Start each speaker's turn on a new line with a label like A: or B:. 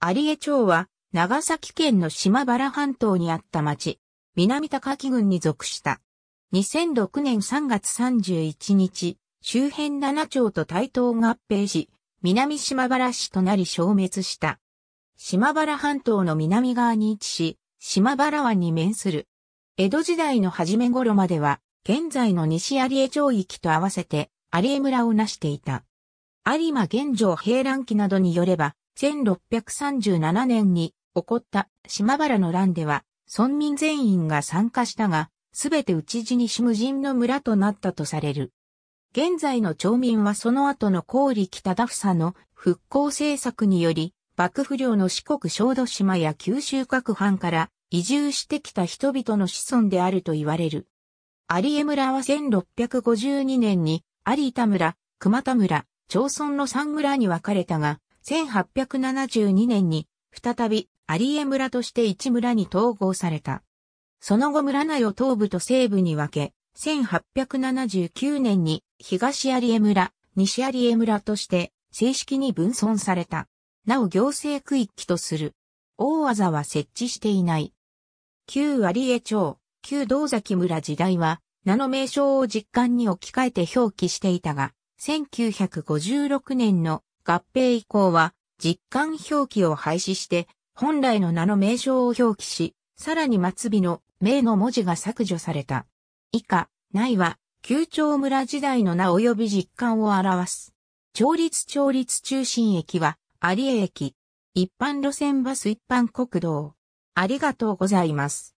A: 有江町は、長崎県の島原半島にあった町、南
B: 高木郡に属した。2006年3月31日、周辺7町と対等合併し、南島原市となり消滅した。島原半島の南側に位置し、島原湾に面する。江戸時代の初め頃までは、現在の西有江町域と合わせて、有江村を成していた。有馬現状平乱期などによれば、1637年に起こった島原の乱では、村民全員が参加したが、すべて討ち死にし無人の村となったとされる。現在の町民はその後の高北田房の復興政策により、幕府領の四国小豆島や九州各藩から移住してきた人々の子孫であると言われる。有江村は1652年に有田村、熊田村、町村の三村に分かれたが、1872年に再び有江村として一村に統合された。その後村内を東部と西部に分け、1879年に東有江村、西有江村として正式に分村された。なお行政区域とする。大技は設置していない。旧有江町、旧道崎村時代は、名の名称を実感に置き換えて表記していたが、1956年の合併以降は、実感表記を廃止して、本来の名の名称を表記し、さらに末尾の名の文字が削除された。以下、内は、旧町村時代の名及び実感を表す。町立町立中心駅は、有江駅。
A: 一般路線バス一般国道。ありがとうございます。